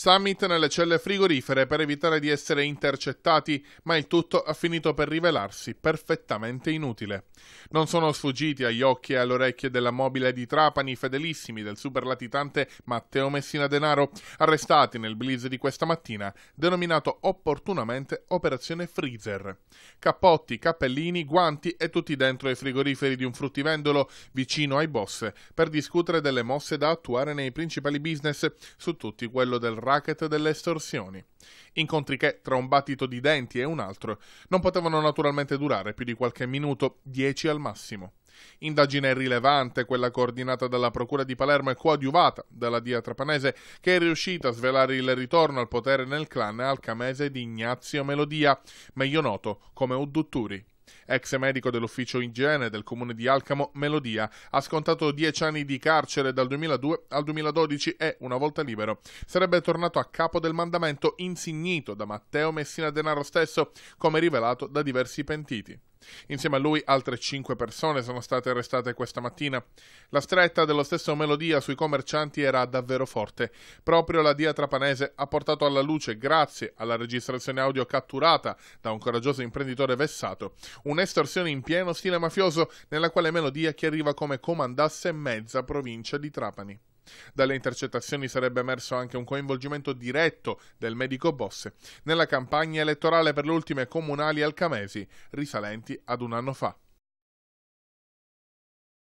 Summit nelle celle frigorifere per evitare di essere intercettati, ma il tutto ha finito per rivelarsi perfettamente inutile. Non sono sfuggiti agli occhi e alle orecchie della mobile di Trapani fedelissimi del superlatitante Matteo Messina Denaro, arrestati nel blitz di questa mattina, denominato opportunamente Operazione Freezer. Cappotti, cappellini, guanti e tutti dentro i frigoriferi di un fruttivendolo vicino ai boss per discutere delle mosse da attuare nei principali business su tutti quello del racket delle estorsioni. Incontri che, tra un battito di denti e un altro, non potevano naturalmente durare più di qualche minuto, dieci al massimo. Indagine rilevante, quella coordinata dalla Procura di Palermo e coadiuvata dalla DIA Trapanese, che è riuscita a svelare il ritorno al potere nel clan alcamese di Ignazio Melodia, meglio noto come Udutturi. Ex medico dell'ufficio igiene del comune di Alcamo, Melodia, ha scontato 10 anni di carcere dal 2002 al 2012 e, una volta libero, sarebbe tornato a capo del mandamento insignito da Matteo Messina Denaro stesso, come rivelato da diversi pentiti. Insieme a lui altre 5 persone sono state arrestate questa mattina. La stretta dello stesso Melodia sui commercianti era davvero forte. Proprio la DIA trapanese ha portato alla luce, grazie alla registrazione audio catturata da un coraggioso imprenditore vessato, un'estorsione in pieno stile mafioso nella quale Melodia chiariva come comandasse mezza provincia di Trapani. Dalle intercettazioni sarebbe emerso anche un coinvolgimento diretto del medico Bosse nella campagna elettorale per le ultime comunali alcamesi, risalenti ad un anno fa.